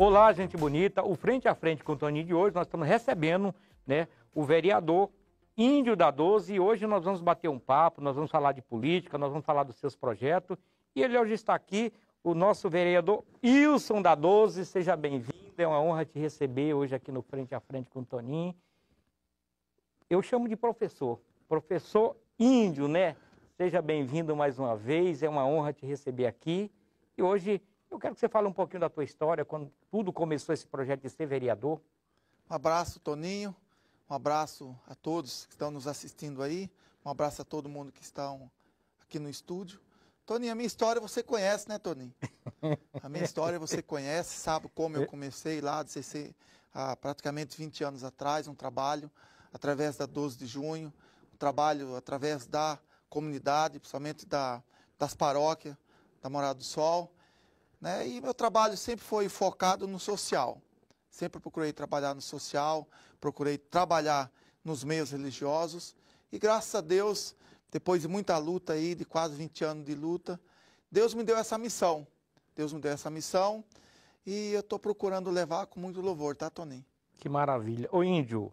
Olá, gente bonita. O Frente a Frente com o Toninho de hoje, nós estamos recebendo né, o vereador Índio da 12 e hoje nós vamos bater um papo, nós vamos falar de política, nós vamos falar dos seus projetos. E ele hoje está aqui, o nosso vereador Wilson da 12. Seja bem-vindo, é uma honra te receber hoje aqui no Frente a Frente com o Toninho. Eu chamo de professor, professor Índio, né? Seja bem-vindo mais uma vez, é uma honra te receber aqui. E hoje eu quero que você fale um pouquinho da tua história, quando tudo começou esse projeto de ser vereador. Um abraço, Toninho. Um abraço a todos que estão nos assistindo aí. Um abraço a todo mundo que está aqui no estúdio. Toninho, a minha história você conhece, né, Toninho? A minha história você conhece, sabe como eu é. comecei lá de CC há praticamente 20 anos atrás, um trabalho através da 12 de junho, um trabalho através da comunidade, principalmente da, das paróquias, da Morada do Sol, né? E meu trabalho sempre foi focado no social. Sempre procurei trabalhar no social, procurei trabalhar nos meios religiosos. E graças a Deus, depois de muita luta aí, de quase 20 anos de luta, Deus me deu essa missão. Deus me deu essa missão e eu estou procurando levar com muito louvor, tá, Toninho? Que maravilha. Ô Índio,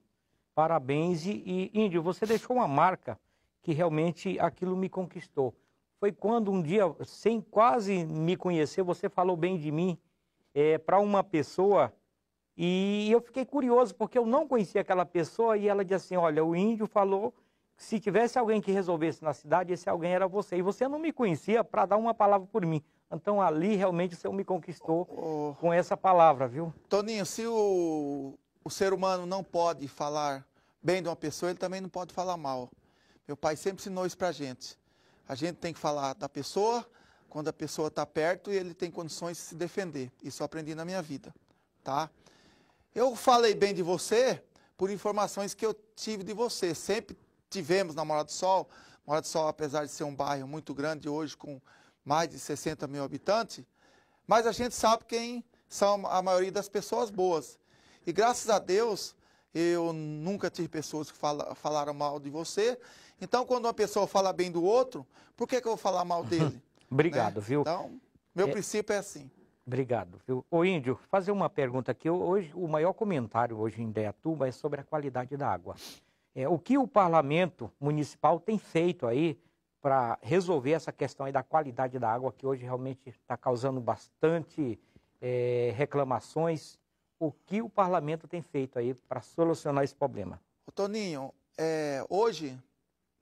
parabéns. E Índio, você deixou uma marca que realmente aquilo me conquistou foi quando um dia, sem quase me conhecer, você falou bem de mim é, para uma pessoa e eu fiquei curioso porque eu não conhecia aquela pessoa e ela disse assim: Olha, o índio falou que se tivesse alguém que resolvesse na cidade, esse alguém era você. E você não me conhecia para dar uma palavra por mim. Então ali realmente o Senhor me conquistou oh, com essa palavra, viu? Toninho, se o, o ser humano não pode falar bem de uma pessoa, ele também não pode falar mal. Meu pai sempre ensinou isso para gente. A gente tem que falar da pessoa, quando a pessoa está perto e ele tem condições de se defender. Isso eu aprendi na minha vida, tá? Eu falei bem de você por informações que eu tive de você. Sempre tivemos na Morada do Sol. Morada do Sol, apesar de ser um bairro muito grande hoje, com mais de 60 mil habitantes, mas a gente sabe quem são a maioria das pessoas boas. E graças a Deus, eu nunca tive pessoas que fala, falaram mal de você. Então, quando uma pessoa fala bem do outro, por que, que eu vou falar mal dele? Né? Obrigado, né? viu? Então, meu é... princípio é assim. Obrigado. Viu? Índio, fazer uma pergunta aqui. Hoje, o maior comentário hoje em Deatuba é sobre a qualidade da água. É, o que o parlamento municipal tem feito aí para resolver essa questão aí da qualidade da água, que hoje realmente está causando bastante é, reclamações o que o parlamento tem feito aí para solucionar esse problema. Ô, Toninho, é, hoje,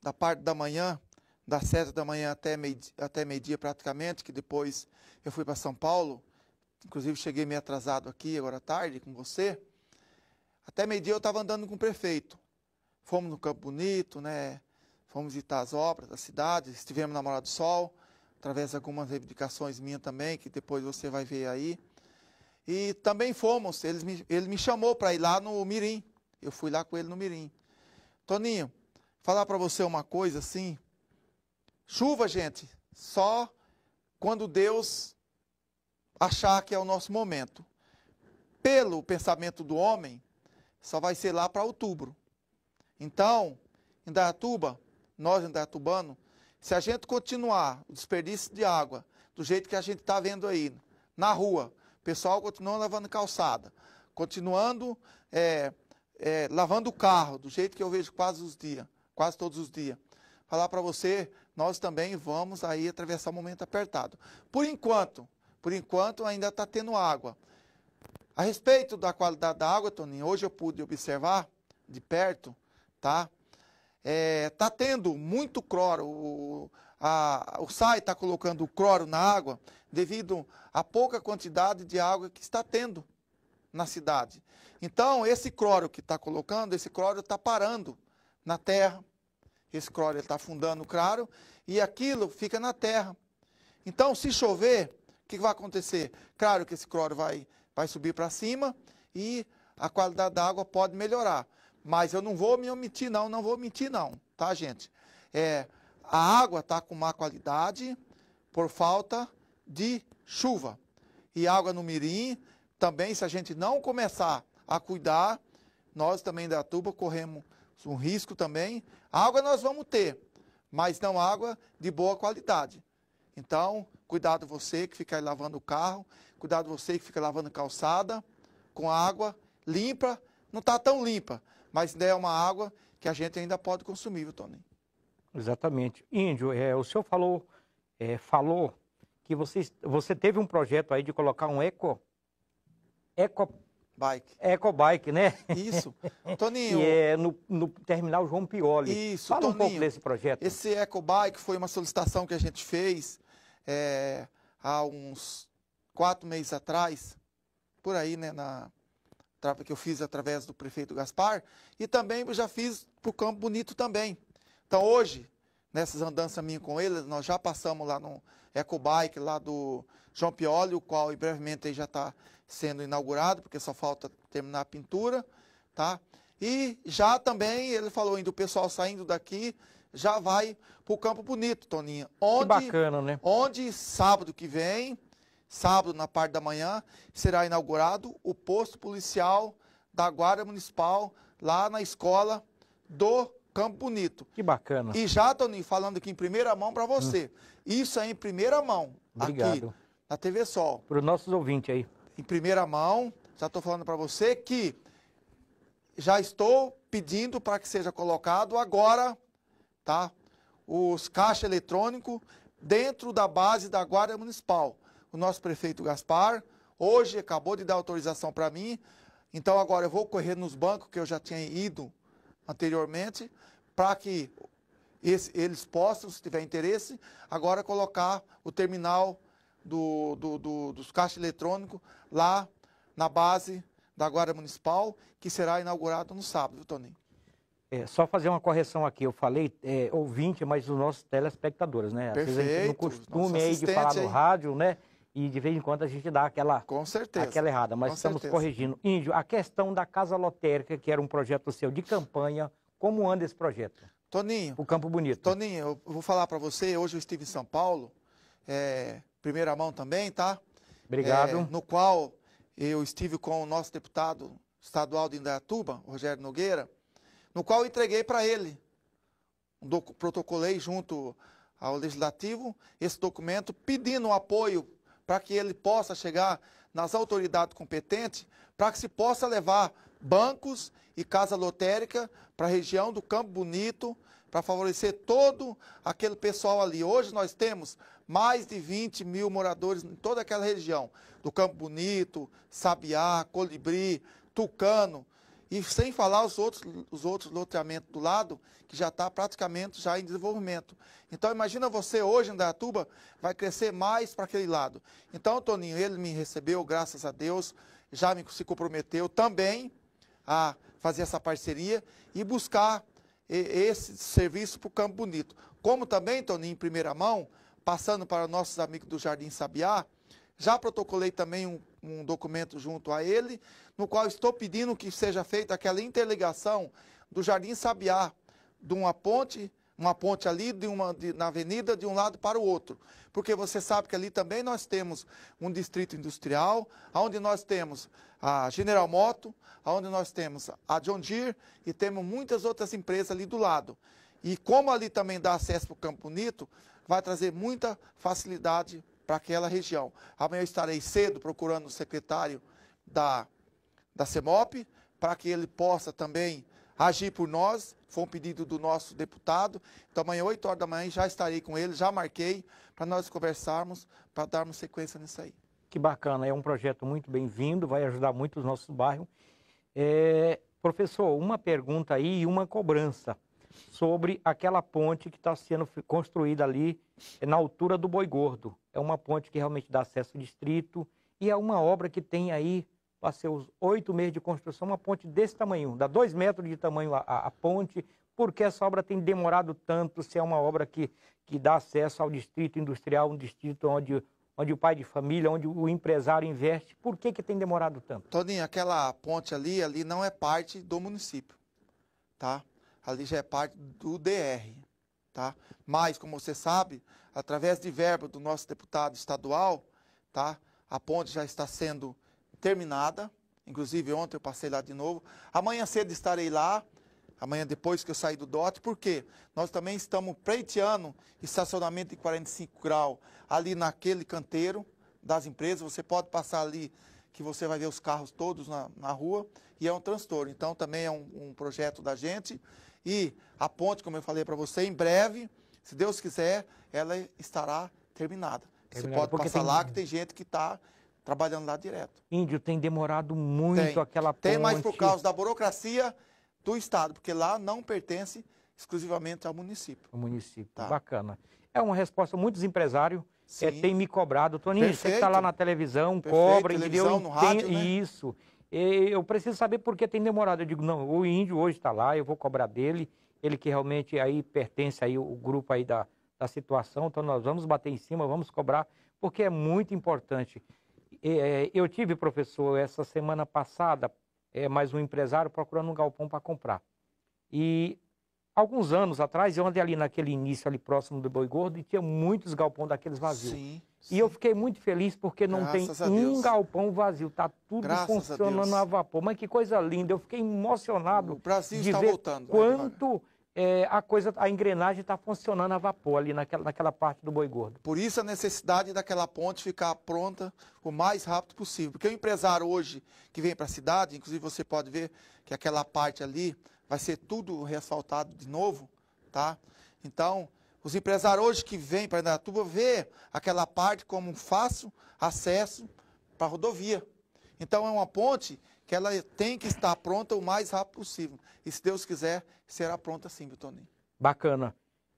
da parte da manhã, das sete da manhã até meio-dia até praticamente, que depois eu fui para São Paulo, inclusive cheguei meio atrasado aqui agora à tarde com você, até meio-dia eu estava andando com o prefeito. Fomos no Campo Bonito, né? fomos visitar as obras da cidade, estivemos na Morada do Sol, através de algumas reivindicações minhas também, que depois você vai ver aí. E também fomos, ele me, ele me chamou para ir lá no Mirim. Eu fui lá com ele no Mirim. Toninho, falar para você uma coisa assim. Chuva, gente, só quando Deus achar que é o nosso momento. Pelo pensamento do homem, só vai ser lá para outubro. Então, em Dayatuba, nós em Dayatubano, se a gente continuar o desperdício de água do jeito que a gente está vendo aí, na rua, pessoal continuando lavando calçada, continuando é, é, lavando o carro, do jeito que eu vejo quase os dias, quase todos os dias. Falar para você, nós também vamos aí atravessar um momento apertado. Por enquanto, por enquanto ainda está tendo água. A respeito da qualidade da água, Toninho, hoje eu pude observar de perto, tá? É, tá tendo muito cloro. O, a, o SAI está colocando o cloro na água devido à pouca quantidade de água que está tendo na cidade. Então, esse cloro que está colocando, esse cloro está parando na terra. Esse cloro está afundando o claro, e aquilo fica na terra. Então, se chover, o que vai acontecer? Claro que esse cloro vai, vai subir para cima e a qualidade da água pode melhorar. Mas eu não vou me omitir, não, não vou mentir, não, tá, gente? É, a água está com má qualidade por falta de chuva. E água no mirim, também se a gente não começar a cuidar, nós também da tuba corremos um risco também. Água nós vamos ter, mas não água de boa qualidade. Então, cuidado você que fica lavando o carro, cuidado você que fica lavando calçada com água limpa, não está tão limpa, mas é uma água que a gente ainda pode consumir, viu, Tony? Exatamente. Índio, é, o senhor falou, é, falou que você, você teve um projeto aí de colocar um eco... eco Bike. Ecobike, né? Isso. Toninho. é no, no, terminal João Pioli. Isso, Fala Toninho, um pouco desse projeto. Esse Ecobike foi uma solicitação que a gente fez é, há uns quatro meses atrás, por aí, né? Na que eu fiz através do prefeito Gaspar. E também já fiz para o Campo Bonito também. Então hoje, nessas andanças minhas com ele, nós já passamos lá no Ecobike, lá do João Pioli, o qual brevemente já está sendo inaugurado, porque só falta terminar a pintura, tá? E já também, ele falou ainda, o pessoal saindo daqui já vai para o Campo Bonito, Toninha. Onde, que bacana, né? Onde sábado que vem, sábado na parte da manhã, será inaugurado o posto policial da Guarda Municipal lá na escola do Campo Bonito. Que bacana. E já, Toninho, falando aqui em primeira mão para você. Hum. Isso é em primeira mão. Obrigado. Aqui, na TV Sol. Para os nossos ouvintes aí. Em primeira mão, já estou falando para você que já estou pedindo para que seja colocado agora, tá? Os caixa eletrônico dentro da base da Guarda Municipal. O nosso prefeito Gaspar hoje acabou de dar autorização para mim. Então agora eu vou correr nos bancos que eu já tinha ido anteriormente, para que esse, eles possam, se tiver interesse, agora colocar o terminal do, do, do, dos caixas eletrônicos lá na base da Guarda Municipal, que será inaugurado no sábado, Toninho. É, só fazer uma correção aqui, eu falei é, ouvinte, mas os nossos telespectadores, né? Às Perfeito. vezes a gente não costume aí de falar no rádio, né? E de vez em quando a gente dá aquela, Com certeza. aquela errada, mas Com estamos certeza. corrigindo. Índio, a questão da Casa Lotérica, que era um projeto seu de campanha, como anda esse projeto? Toninho. O Campo Bonito. Toninho, eu vou falar para você, hoje eu estive em São Paulo, é, primeira mão também, tá? Obrigado. É, no qual eu estive com o nosso deputado estadual de Indaiatuba, Rogério Nogueira, no qual entreguei para ele, protocolei junto ao Legislativo esse documento pedindo o apoio para que ele possa chegar nas autoridades competentes, para que se possa levar bancos e casa lotérica para a região do Campo Bonito, para favorecer todo aquele pessoal ali. Hoje nós temos mais de 20 mil moradores em toda aquela região, do Campo Bonito, Sabiá, Colibri, Tucano, e sem falar os outros, os outros loteamentos do lado, que já está praticamente já em desenvolvimento. Então imagina você hoje em Dayatuba, vai crescer mais para aquele lado. Então, Toninho, ele me recebeu, graças a Deus, já me, se comprometeu também a fazer essa parceria e buscar esse serviço para o Campo Bonito. Como também, Toninho, em primeira mão, passando para nossos amigos do Jardim Sabiá, já protocolei também um um documento junto a ele, no qual estou pedindo que seja feita aquela interligação do Jardim Sabiá, de uma ponte, uma ponte ali de uma, de, na avenida de um lado para o outro. Porque você sabe que ali também nós temos um distrito industrial, onde nós temos a General Moto, onde nós temos a John Deere e temos muitas outras empresas ali do lado. E como ali também dá acesso para o Campo Bonito, vai trazer muita facilidade para aquela região. Amanhã eu estarei cedo procurando o secretário da, da CEMOP, para que ele possa também agir por nós. Foi um pedido do nosso deputado. Então, amanhã, 8 horas da manhã, já estarei com ele, já marquei, para nós conversarmos, para darmos sequência nisso aí. Que bacana, é um projeto muito bem-vindo, vai ajudar muito os nossos bairros. É, professor, uma pergunta aí e uma cobrança sobre aquela ponte que está sendo construída ali é na altura do Boi Gordo. É uma ponte que realmente dá acesso ao distrito e é uma obra que tem aí, passei os oito meses de construção, uma ponte desse tamanho, dá dois metros de tamanho a, a, a ponte, porque essa obra tem demorado tanto, se é uma obra que, que dá acesso ao distrito industrial, um distrito onde onde o pai de família, onde o empresário investe. Por que, que tem demorado tanto? Todinho aquela ponte ali, ali não é parte do município, tá? ali já é parte do DR. Tá? Mas, como você sabe, através de verba do nosso deputado estadual, tá? a ponte já está sendo terminada. Inclusive, ontem eu passei lá de novo. Amanhã cedo estarei lá, amanhã depois que eu sair do DOT, porque nós também estamos pleiteando estacionamento de 45 graus ali naquele canteiro das empresas. Você pode passar ali que você vai ver os carros todos na, na rua e é um transtorno. Então, também é um, um projeto da gente. E a ponte, como eu falei para você, em breve, se Deus quiser, ela estará terminada. terminada você pode passar tem... lá que tem gente que está trabalhando lá direto. Índio, tem demorado muito tem. aquela ponte. Tem mais por causa da burocracia do Estado, porque lá não pertence exclusivamente ao município. O município, tá. bacana. É uma resposta, muitos empresários é, têm me cobrado. Toninho, Perfeito. você que está lá na televisão, Perfeito. cobra, televisão, No rádio, tem, né? Isso eu preciso saber por que tem demorado. Eu digo, não, o índio hoje está lá, eu vou cobrar dele, ele que realmente aí pertence aí o grupo aí da, da situação, então nós vamos bater em cima, vamos cobrar, porque é muito importante. É, eu tive, professor, essa semana passada, é, mais um empresário procurando um galpão para comprar. E Alguns anos atrás, eu andei ali naquele início, ali próximo do Boi Gordo, e tinha muitos galpões daqueles vazios. Sim, sim. E eu fiquei muito feliz porque não Graças tem um galpão vazio, tá tudo Graças funcionando a, a, vapor. Mas que coisa linda, eu fiquei emocionado. O Brasil de está ver voltando. Quanto é, a coisa, a engrenagem está funcionando a vapor ali naquela, naquela parte do Boi Gordo. Por isso a necessidade daquela ponte ficar pronta o mais rápido possível. Porque o empresário hoje que vem para a cidade, inclusive você pode ver que aquela parte ali vai ser tudo ressaltado de novo, tá? Então, os empresários hoje que vêm para Indaiatuba vê aquela parte como um fácil acesso para a rodovia. Então é uma ponte que ela tem que estar pronta o mais rápido possível. E se Deus quiser, será pronta sim, Bitoninho. Bacana.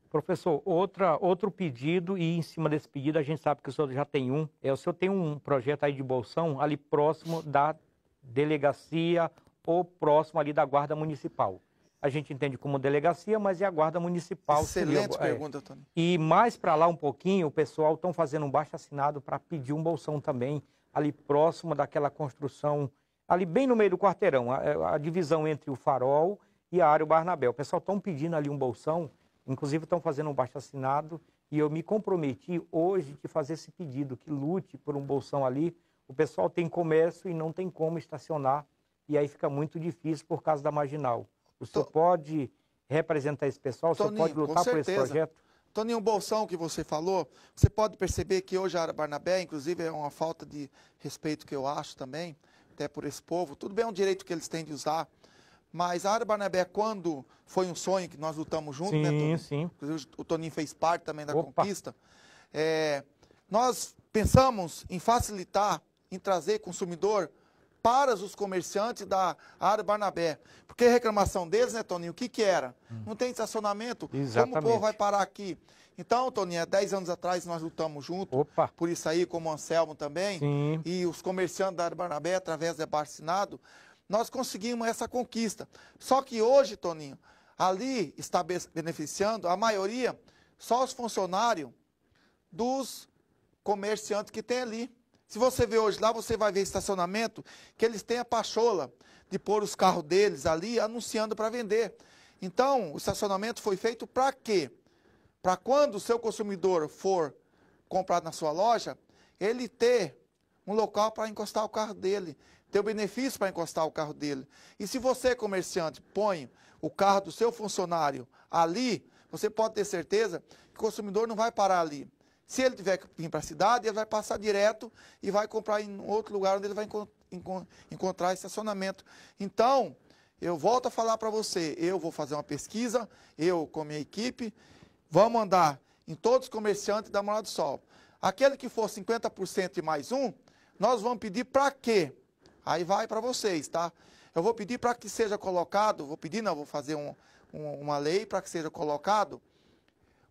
Professor, outra, outro pedido, e em cima desse pedido a gente sabe que o senhor já tem um. É, o senhor tem um projeto aí de bolsão ali próximo da delegacia ou próximo ali da Guarda Municipal. A gente entende como delegacia, mas é a Guarda Municipal. Excelente seria, é. pergunta, é. Tony. E mais para lá um pouquinho, o pessoal estão fazendo um baixo assinado para pedir um bolsão também, ali próximo daquela construção, ali bem no meio do quarteirão, a, é, a divisão entre o Farol e a área Barnabé. O pessoal estão pedindo ali um bolsão, inclusive estão fazendo um baixo assinado, e eu me comprometi hoje de fazer esse pedido, que lute por um bolsão ali. O pessoal tem comércio e não tem como estacionar e aí fica muito difícil por causa da marginal. O senhor Tô... pode representar esse pessoal? Toninho, o senhor pode lutar por esse projeto? Toninho, o Bolsão que você falou, você pode perceber que hoje a Barnabé, inclusive, é uma falta de respeito que eu acho também, até por esse povo. Tudo bem, é um direito que eles têm de usar, mas a Ara Barnabé, quando foi um sonho que nós lutamos juntos, né, sim, né, Toninho? Sim, Inclusive, o Toninho fez parte também da Opa. conquista. É, nós pensamos em facilitar, em trazer consumidor para os comerciantes da área Barnabé. Porque reclamação deles, né, Toninho, o que, que era? Hum. Não tem estacionamento? Exatamente. Como o povo vai parar aqui? Então, Toninho, há 10 anos atrás nós lutamos junto, Opa. por isso aí, como o Anselmo também, Sim. e os comerciantes da área Barnabé, através do Barcinado, nós conseguimos essa conquista. Só que hoje, Toninho, ali está beneficiando a maioria, só os funcionários dos comerciantes que tem ali. Se você ver hoje lá, você vai ver estacionamento que eles têm a pachola de pôr os carros deles ali anunciando para vender. Então, o estacionamento foi feito para quê? Para quando o seu consumidor for comprar na sua loja, ele ter um local para encostar o carro dele, ter o benefício para encostar o carro dele. E se você, comerciante, põe o carro do seu funcionário ali, você pode ter certeza que o consumidor não vai parar ali. Se ele tiver que vir para a cidade, ele vai passar direto e vai comprar em outro lugar onde ele vai encont encont encontrar estacionamento. Então, eu volto a falar para você, eu vou fazer uma pesquisa, eu com a minha equipe, vamos andar em todos os comerciantes da Morada do Sol. Aquele que for 50% e mais um, nós vamos pedir para quê? Aí vai para vocês, tá? Eu vou pedir para que seja colocado, vou pedir não, vou fazer um, um, uma lei para que seja colocado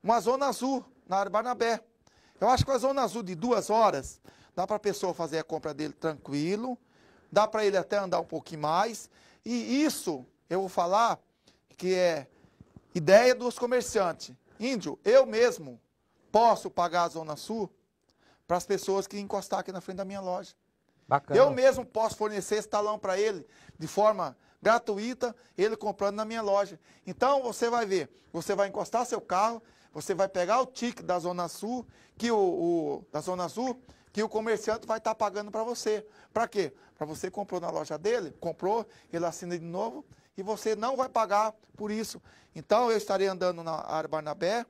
uma zona azul na área Barnabé. Eu então, acho que a Zona Azul de duas horas, dá para a pessoa fazer a compra dele tranquilo, dá para ele até andar um pouquinho mais. E isso, eu vou falar, que é ideia dos comerciantes. Índio, eu mesmo posso pagar a Zona Sul para as pessoas que encostar aqui na frente da minha loja. Bacana. Eu mesmo posso fornecer esse talão para ele de forma gratuita, ele comprando na minha loja. Então você vai ver, você vai encostar seu carro, você vai pegar o ticket da Zona Sul, que o, o da Zona Sul, que o comerciante vai estar tá pagando para você. Para quê? Para você comprou na loja dele, comprou, ele assina de novo e você não vai pagar por isso. Então eu estarei andando na área Barnabé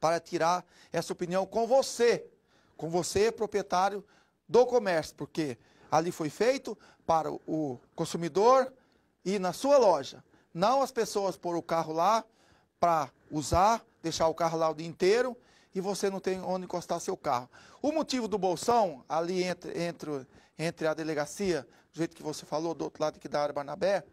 para tirar essa opinião com você, com você, proprietário do comércio, porque ali foi feito para o consumidor e na sua loja. Não as pessoas pôr o carro lá para usar deixar o carro lá o dia inteiro e você não tem onde encostar seu carro. O motivo do bolsão, ali entre, entre, entre a delegacia, do jeito que você falou, do outro lado que da área Barnabé,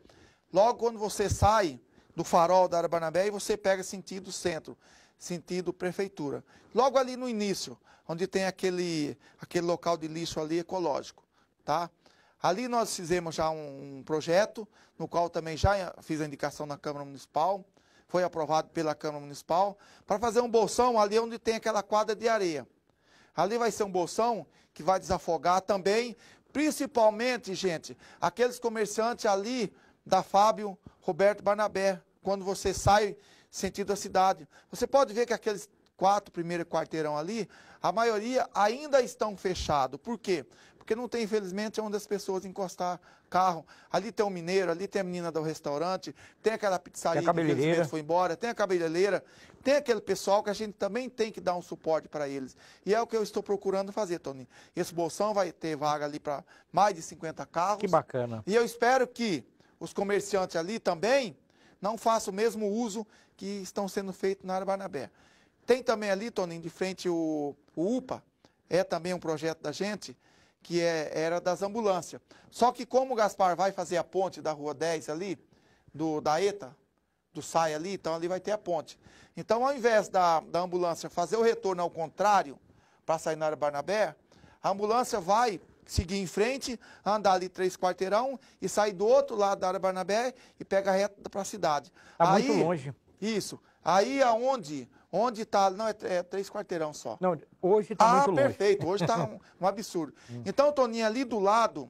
logo quando você sai do farol da área Barnabé e você pega sentido centro, sentido prefeitura. Logo ali no início, onde tem aquele, aquele local de lixo ali ecológico, tá? Ali nós fizemos já um, um projeto, no qual também já fiz a indicação na Câmara Municipal, foi aprovado pela Câmara Municipal, para fazer um bolsão ali onde tem aquela quadra de areia. Ali vai ser um bolsão que vai desafogar também, principalmente, gente, aqueles comerciantes ali da Fábio Roberto Barnabé, quando você sai sentido da cidade. Você pode ver que aqueles quatro primeiros quarteirão ali, a maioria ainda estão fechados. Por quê? Porque não tem, infelizmente, onde as pessoas encostar carro. Ali tem o mineiro, ali tem a menina do restaurante, tem aquela pizzaria tem que infelizmente foi embora, tem a cabeleireira, tem aquele pessoal que a gente também tem que dar um suporte para eles. E é o que eu estou procurando fazer, Toninho. Esse bolsão vai ter vaga ali para mais de 50 carros. Que bacana. E eu espero que os comerciantes ali também não façam o mesmo uso que estão sendo feito na Arbanabé Tem também ali, Toninho, de frente o, o UPA, é também um projeto da gente, que é, era das ambulâncias. Só que como o Gaspar vai fazer a ponte da Rua 10 ali, do, da ETA, do SAI ali, então ali vai ter a ponte. Então, ao invés da, da ambulância fazer o retorno ao contrário, para sair na área Barnabé, a ambulância vai seguir em frente, andar ali três quarteirão e sair do outro lado da área Barnabé e pega reto para a cidade. Está muito longe. Isso. Aí aonde Onde está? Não, é, é, três quarteirão só. Não, hoje está ah, muito longe. Ah, perfeito. Hoje está um, um, absurdo. Então, Toninho, ali do lado,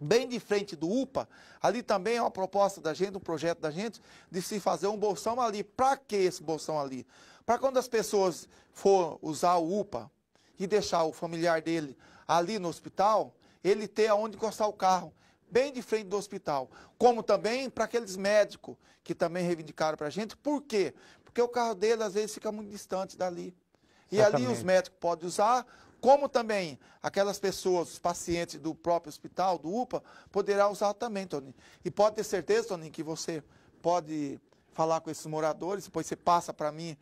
bem de frente do UPA, ali também é uma proposta da gente, um projeto da gente, de se fazer um bolsão ali. Para que esse bolsão ali? Para quando as pessoas for usar o UPA e deixar o familiar dele ali no hospital, ele ter aonde encostar o carro bem de frente do hospital, como também para aqueles médicos que também reivindicaram para a gente. Por quê? porque o carro dele às vezes fica muito distante dali. E ali os médicos podem usar, como também aquelas pessoas, os pacientes do próprio hospital, do UPA, poderá usar também, Toninho. E pode ter certeza, Toninho, que você pode falar com esses moradores, depois você passa para mim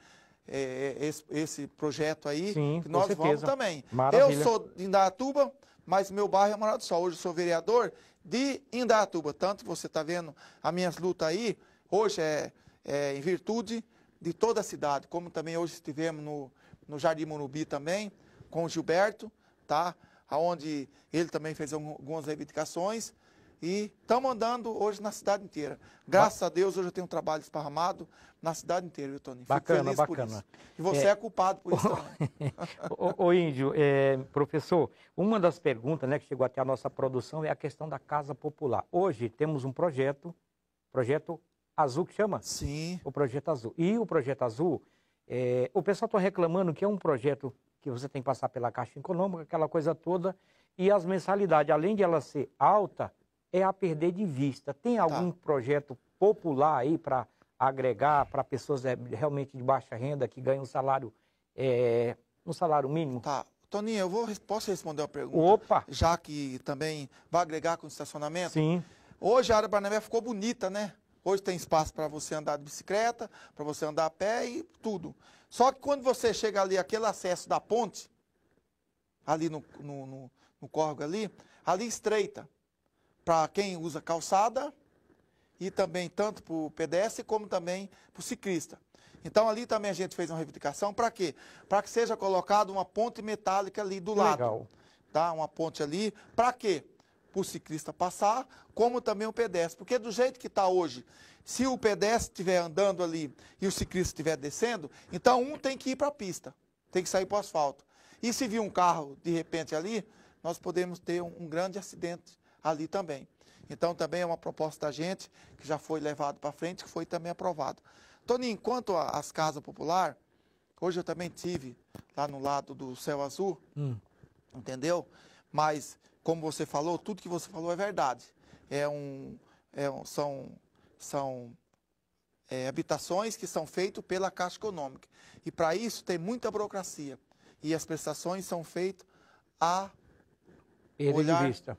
é, esse, esse, projeto aí, Sim, que nós vamos também. Maravilha. Eu sou de Indaiatuba, mas meu bairro é Morado do Sol. Hoje eu sou vereador de Indaiatuba. Tanto que você está vendo as minhas lutas aí, hoje é, é em virtude de toda a cidade, como também hoje estivemos no, no Jardim Murubi também, com o Gilberto, tá? Onde ele também fez algumas reivindicações. E estamos andando hoje na cidade inteira. Graças ba a Deus, hoje eu tenho um trabalho esparramado na cidade inteira, viu, bacana, bacana. E você é, é culpado por isso também. Índio, é, professor, uma das perguntas né, que chegou até a nossa produção é a questão da Casa Popular. Hoje temos um projeto, projeto Azul que chama? Sim. O Projeto Azul. E o Projeto Azul, é, o pessoal está reclamando que é um projeto que você tem que passar pela Caixa Econômica, aquela coisa toda, e as mensalidades, além de ela ser alta, é a perder de vista. Tem tá. algum tá. projeto popular aí para agregar para pessoas é, realmente de baixa renda que ganham um salário, é, um salário mínimo? Tá. Toninho, eu vou, posso responder a pergunta? Opa! Já que também vai agregar com o estacionamento? Sim. Hoje a área Barnabé ficou bonita, né? Hoje tem espaço para você andar de bicicleta, para você andar a pé e tudo. Só que quando você chega ali, aquele acesso da ponte, ali no, no, no, no córrego ali, ali estreita. Para quem usa calçada e também tanto para o pedestre como também para o ciclista. Então ali também a gente fez uma reivindicação para quê? Para que seja colocada uma ponte metálica ali do lado. Tá? Uma ponte ali. Para quê? para o ciclista passar, como também o pedestre. Porque do jeito que está hoje, se o pedestre estiver andando ali e o ciclista estiver descendo, então um tem que ir para a pista, tem que sair para o asfalto. E se vir um carro de repente ali, nós podemos ter um, um grande acidente ali também. Então também é uma proposta da gente, que já foi levado para frente, que foi também aprovado. Toninho, enquanto às casas populares, hoje eu também tive lá no lado do Céu Azul, hum. entendeu? Mas, como você falou, tudo que você falou é verdade. É um, é um são são é, habitações que são feitas pela Caixa Econômica. E para isso tem muita burocracia. E as prestações são feitas a Ele olhar vista.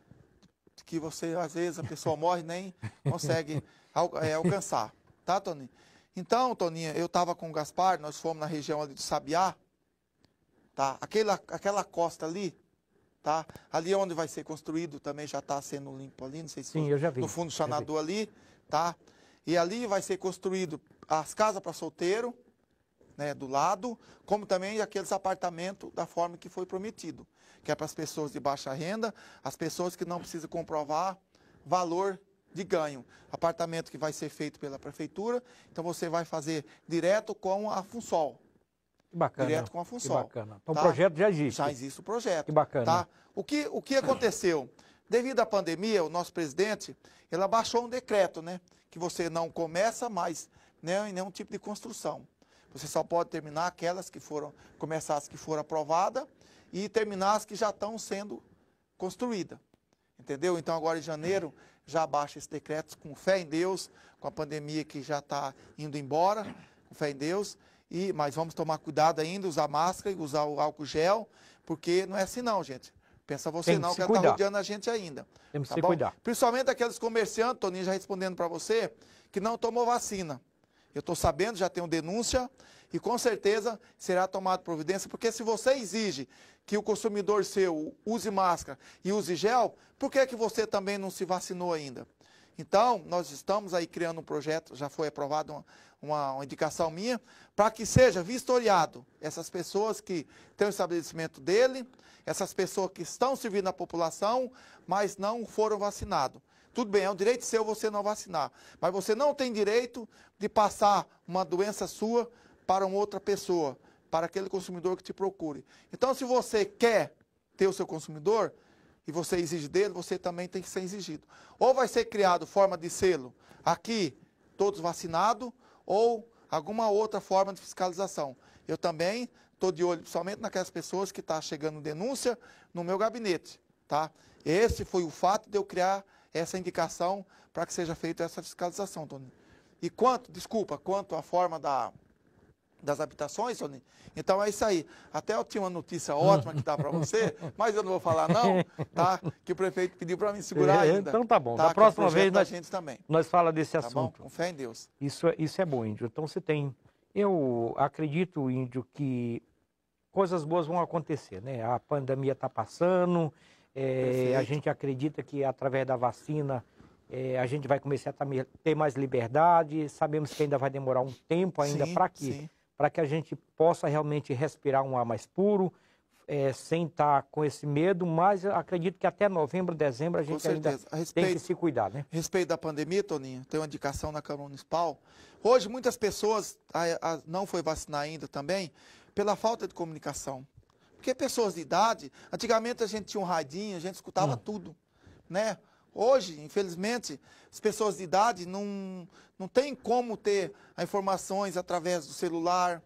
que você, às vezes, a pessoa morre nem consegue al, é, alcançar. Tá, Toninho? Então, Toninha, eu estava com o Gaspar, nós fomos na região ali do Sabiá, tá? Aquela, aquela costa ali, tá? Ali onde vai ser construído também já está sendo limpo ali, não sei se Sim, foi, eu já vi. no fundo Xanadu ali, tá? E ali vai ser construído as casas para solteiro, né, do lado, como também aqueles apartamentos da forma que foi prometido, que é para as pessoas de baixa renda, as pessoas que não precisam comprovar valor de ganho. Apartamento que vai ser feito pela prefeitura, então você vai fazer direto com a Funsol. Que bacana. Direto com a função. Que bacana. Então tá? o projeto já existe. Já existe o projeto. Que bacana. Tá? O, que, o que aconteceu? Devido à pandemia, o nosso presidente, ele abaixou um decreto, né? Que você não começa mais né, em nenhum tipo de construção. Você só pode terminar aquelas que foram, começar as que foram aprovadas e terminar as que já estão sendo construídas. Entendeu? Então agora em janeiro já abaixa esse decreto com fé em Deus, com a pandemia que já está indo embora, com fé em Deus, e, mas vamos tomar cuidado ainda, usar máscara e usar o álcool gel, porque não é assim não, gente. Pensa você Tem não, que está rodeando a gente ainda. Temos tá que se bom? cuidar. Principalmente aqueles comerciantes, Toninho, já respondendo para você, que não tomou vacina. Eu estou sabendo, já tenho denúncia e com certeza será tomada providência, porque se você exige que o consumidor seu use máscara e use gel, por que, é que você também não se vacinou ainda? Então, nós estamos aí criando um projeto, já foi aprovado uma, uma, uma indicação minha, para que seja vistoriado essas pessoas que têm o estabelecimento dele, essas pessoas que estão servindo a população, mas não foram vacinados. Tudo bem, é um direito seu você não vacinar, mas você não tem direito de passar uma doença sua para uma outra pessoa, para aquele consumidor que te procure. Então, se você quer ter o seu consumidor, e você exige dele, você também tem que ser exigido. Ou vai ser criado forma de selo aqui, todos vacinados, ou alguma outra forma de fiscalização. Eu também estou de olho, somente naquelas pessoas que estão tá chegando denúncia no meu gabinete. Tá? Esse foi o fato de eu criar essa indicação para que seja feita essa fiscalização, Tony. E quanto, desculpa, quanto à forma da, das habitações, Toninho. Então é isso aí. Até eu tinha uma notícia ótima que dá para você, mas eu não vou falar não, tá? Que o prefeito pediu para me segurar é, ainda. Então tá bom. Tá? Da próxima vez nós, gente também. nós fala desse tá assunto. Bom? Com fé em Deus. Isso é, isso é bom, Índio. Então você tem... Eu acredito, Índio, que coisas boas vão acontecer, né? A pandemia está passando, é, a gente acredita que através da vacina... É, a gente vai começar a ter mais liberdade, sabemos que ainda vai demorar um tempo ainda para que para que a gente possa realmente respirar um ar mais puro, é, sem estar com esse medo, mas acredito que até novembro, dezembro a gente ainda a respeito, tem que se cuidar, né? Respeito da pandemia, Toninho, tem uma indicação na Câmara Municipal. Hoje muitas pessoas a, a, não foi vacinar ainda também pela falta de comunicação. Porque pessoas de idade, antigamente a gente tinha um radinho, a gente escutava hum. tudo, né? Hoje, infelizmente, as pessoas de idade não, não têm como ter informações através do celular.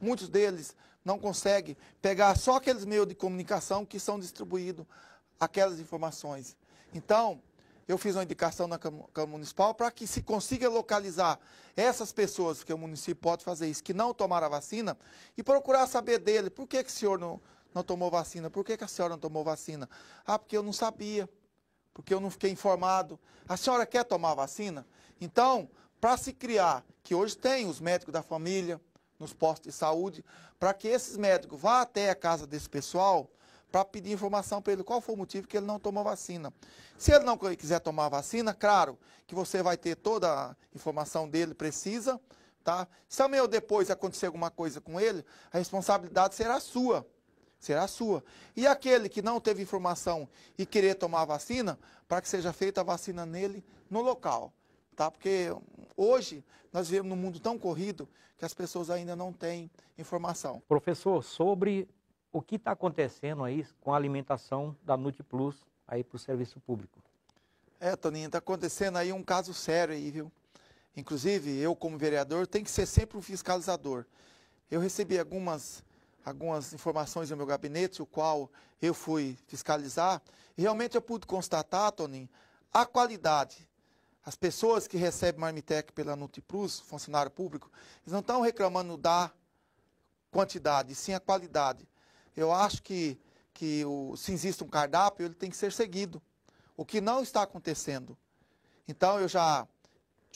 Muitos deles não conseguem pegar só aqueles meios de comunicação que são distribuídos aquelas informações. Então, eu fiz uma indicação na Câmara Municipal para que se consiga localizar essas pessoas, que o município pode fazer isso, que não tomaram a vacina, e procurar saber dele, por que, que o senhor não, não tomou vacina, por que, que a senhora não tomou vacina? Ah, porque eu não sabia porque eu não fiquei informado. A senhora quer tomar a vacina? Então, para se criar, que hoje tem os médicos da família nos postos de saúde, para que esses médicos vá até a casa desse pessoal para pedir informação para ele qual foi o motivo que ele não tomou vacina. Se ele não quiser tomar vacina, claro que você vai ter toda a informação dele precisa, tá? Se amanhã ou depois acontecer alguma coisa com ele, a responsabilidade será sua será sua. E aquele que não teve informação e querer tomar a vacina, para que seja feita a vacina nele no local. Tá? Porque hoje nós vivemos num mundo tão corrido que as pessoas ainda não têm informação. Professor, sobre o que está acontecendo aí com a alimentação da NutiPlus aí para o serviço público. É, Toninho, está acontecendo aí um caso sério aí, viu? Inclusive, eu como vereador tenho que ser sempre um fiscalizador. Eu recebi algumas algumas informações no meu gabinete, o qual eu fui fiscalizar, e realmente eu pude constatar, Toninho, a qualidade. As pessoas que recebem Marmitec pela Nutiplus, funcionário público, eles não estão reclamando da quantidade, sim a qualidade. Eu acho que, que o, se existe um cardápio, ele tem que ser seguido, o que não está acontecendo. Então, eu já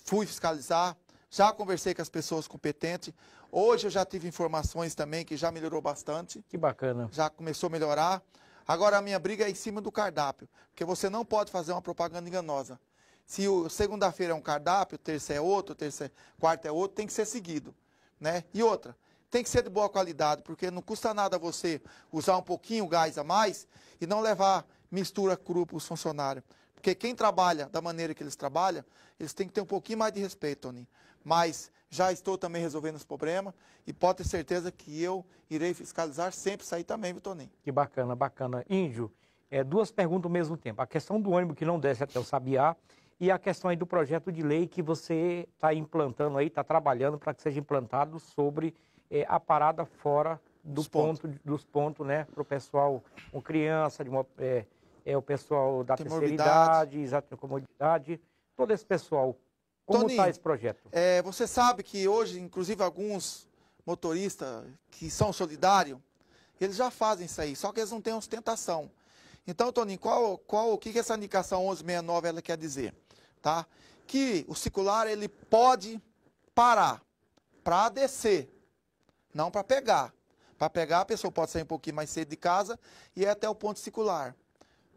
fui fiscalizar, já conversei com as pessoas competentes. Hoje eu já tive informações também que já melhorou bastante. Que bacana. Já começou a melhorar. Agora a minha briga é em cima do cardápio, porque você não pode fazer uma propaganda enganosa. Se segunda-feira é um cardápio, terça é outro, terça é, quarta é outro, tem que ser seguido, né? E outra, tem que ser de boa qualidade, porque não custa nada você usar um pouquinho o gás a mais e não levar mistura cru para os funcionários. Porque quem trabalha da maneira que eles trabalham, eles têm que ter um pouquinho mais de respeito, Toninho mas já estou também resolvendo os problemas e pode ter certeza que eu irei fiscalizar sempre sair também, Vitoninho. Que bacana, bacana. Índio, é, duas perguntas ao mesmo tempo. A questão do ônibus que não desce até o Sabiá e a questão aí do projeto de lei que você está implantando aí, está trabalhando para que seja implantado sobre é, a parada fora do dos pontos, ponto. dos pontos, né, para o pessoal com criança, de uma, é, é, o pessoal da terceira idade, exato, comodidade, todo esse pessoal como está esse projeto? É, você sabe que hoje, inclusive, alguns motoristas que são solidários, eles já fazem isso aí, só que eles não têm ostentação. Então, Toninho, qual, qual, o que, que essa indicação 1169 ela quer dizer? Tá? Que o circular ele pode parar para descer, não para pegar. Para pegar, a pessoa pode sair um pouquinho mais cedo de casa e ir até o ponto circular.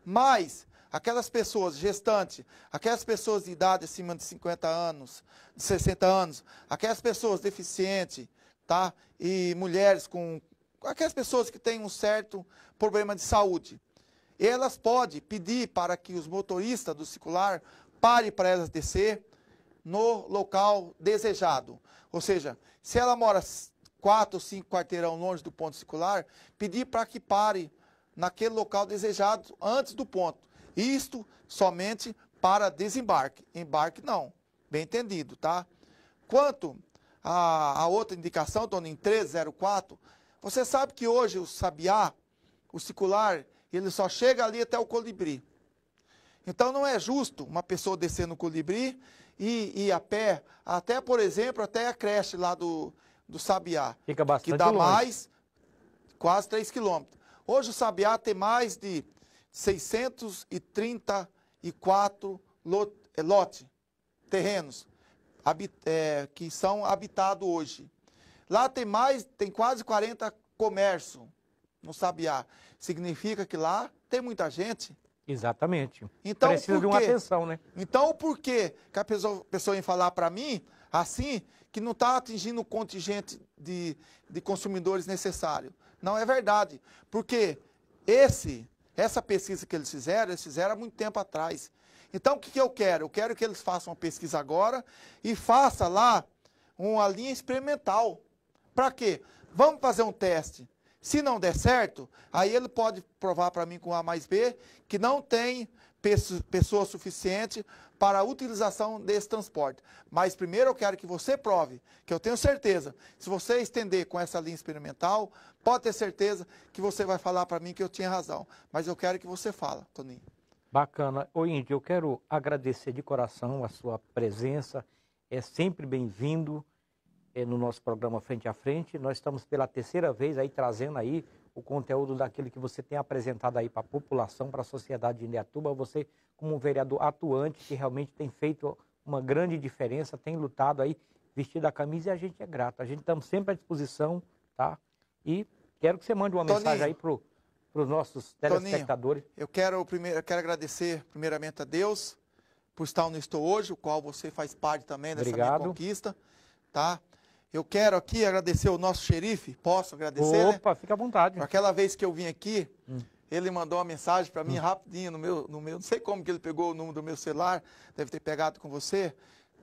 Mas aquelas pessoas gestantes, aquelas pessoas de idade acima de 50 anos, de 60 anos, aquelas pessoas deficientes, tá? E mulheres com aquelas pessoas que têm um certo problema de saúde. Elas podem pedir para que os motoristas do circular pare para elas descer no local desejado. Ou seja, se ela mora quatro ou cinco quarteirão longe do ponto circular, pedir para que pare naquele local desejado antes do ponto. Isto somente para desembarque. Embarque não. Bem entendido, tá? Quanto à, à outra indicação, Dona, em 304, você sabe que hoje o sabiá, o circular, ele só chega ali até o colibri. Então não é justo uma pessoa descer no colibri e ir a pé, até, por exemplo, até a creche lá do, do Sabiá. Fica bastante Que dá longe. mais, quase 3 quilômetros. Hoje o Sabiá tem mais de 634 lot, eh, lote, terrenos habit, é, eh, que são habitados hoje. Lá tem mais, tem quase 40 comércios no Sabiá. Significa que lá tem muita gente. Exatamente. Então, Precisa de uma atenção, né? Então, por que a pessoa, pessoa vem falar para mim, assim, que não está atingindo o contingente de, de consumidores necessário? Não é verdade. Porque esse essa pesquisa que eles fizeram, eles fizeram há muito tempo atrás. Então, o que, que eu quero? Eu quero que eles façam a pesquisa agora e faça lá uma linha experimental. Para quê? Vamos fazer um teste. Se não der certo, aí ele pode provar para mim com A mais B que não tem pessoa suficiente para a utilização desse transporte. Mas primeiro eu quero que você prove, que eu tenho certeza, se você estender com essa linha experimental, pode ter certeza que você vai falar para mim que eu tinha razão. Mas eu quero que você fala, Toninho. Bacana. Ô Índio, eu quero agradecer de coração a sua presença. É sempre bem-vindo é, no nosso programa Frente a Frente. Nós estamos pela terceira vez aí trazendo aí o conteúdo daquilo que você tem apresentado aí para a população, para a sociedade de Indaiatuba. Você, como um vereador atuante, que realmente tem feito uma grande diferença, tem lutado aí, vestido a camisa e a gente é grato. A gente estamos sempre à disposição, tá? E quero que você mande uma Toninho, mensagem aí para os nossos telespectadores. Toninho, eu quero primeiro, eu quero agradecer primeiramente a Deus por estar onde estou hoje, o qual você faz parte também dessa Obrigado. minha conquista, tá? Eu quero aqui agradecer o nosso xerife. Posso agradecer? Né? Opa, né? fica à vontade. Aquela vez que eu vim aqui, hum. ele mandou uma mensagem para mim hum. rapidinho no meu, no meu. Não sei como que ele pegou o número do meu celular, deve ter pegado com você.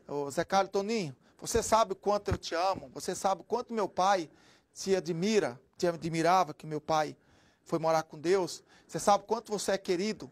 Ô, Zé Carlos Toninho, você sabe o quanto eu te amo, você sabe o quanto meu pai te admira, te admirava que meu pai foi morar com Deus. Você sabe o quanto você é querido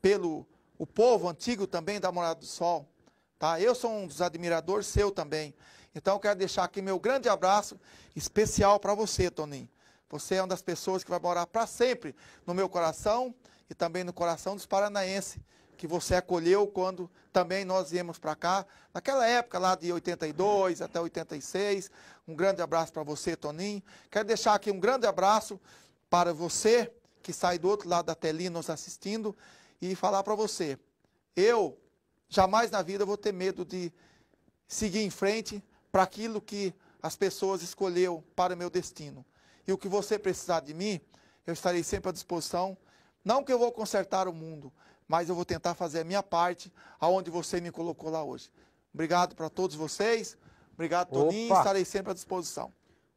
pelo o povo antigo também da Morada do Sol. Tá? Eu sou um dos admiradores seu também. Então eu quero deixar aqui meu grande abraço especial para você, Toninho. Você é uma das pessoas que vai morar para sempre no meu coração e também no coração dos paranaenses, que você acolheu quando também nós viemos para cá, naquela época lá de 82 até 86. Um grande abraço para você, Toninho. Quero deixar aqui um grande abraço para você que sai do outro lado da telinha nos assistindo e falar para você: eu jamais na vida vou ter medo de seguir em frente, para aquilo que as pessoas escolheu para o meu destino. E o que você precisar de mim, eu estarei sempre à disposição. Não que eu vou consertar o mundo, mas eu vou tentar fazer a minha parte aonde você me colocou lá hoje. Obrigado para todos vocês. Obrigado, Toninho. Opa. Estarei sempre à disposição.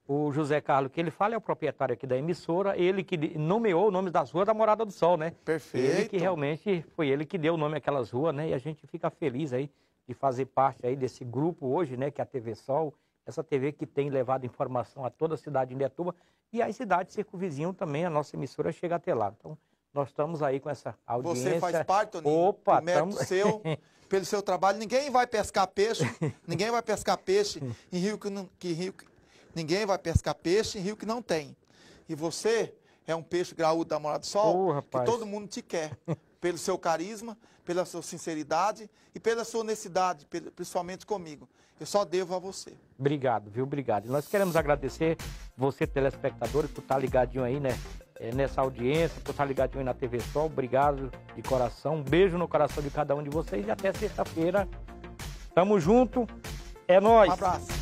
O José Carlos, que ele fala, é o proprietário aqui da emissora, ele que nomeou o nome das ruas da Morada do Sol, né? Perfeito. Ele que realmente foi ele que deu o nome àquelas ruas, né? E a gente fica feliz aí de fazer parte aí desse grupo hoje, né, que é a TV Sol, essa TV que tem levado informação a toda a cidade de Indaiatuba e as cidades circunvizinhas também, a nossa emissora chega até lá. Então, nós estamos aí com essa audiência. Você faz parte, Toninho, Opa, do mérito tamo... seu, pelo seu trabalho. Ninguém vai pescar peixe, ninguém vai pescar peixe em rio que, não, que rio ninguém vai pescar peixe em rio que não tem. E você é um peixe graúdo da Morada do Sol, oh, que todo mundo te quer. pelo seu carisma, pela sua sinceridade e pela sua honestidade, principalmente comigo. Eu só devo a você. Obrigado, viu? Obrigado. E nós queremos agradecer você, telespectador, por estar ligadinho aí, né? É, nessa audiência, por estar ligadinho aí na TV Sol. Obrigado de coração. Um beijo no coração de cada um de vocês e até sexta-feira. Tamo junto. É nóis. Um abraço.